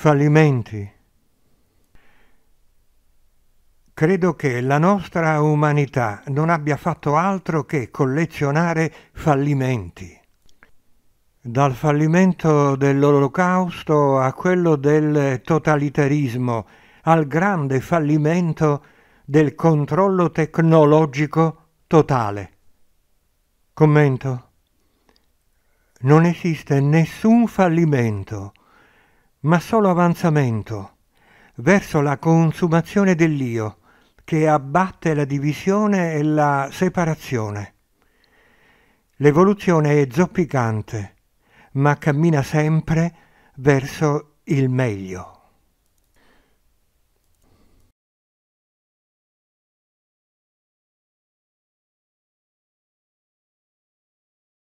fallimenti. Credo che la nostra umanità non abbia fatto altro che collezionare fallimenti. Dal fallimento dell'Olocausto a quello del totalitarismo, al grande fallimento del controllo tecnologico totale. Commento. Non esiste nessun fallimento ma solo avanzamento verso la consumazione dell'io che abbatte la divisione e la separazione. L'evoluzione è zoppicante, ma cammina sempre verso il meglio.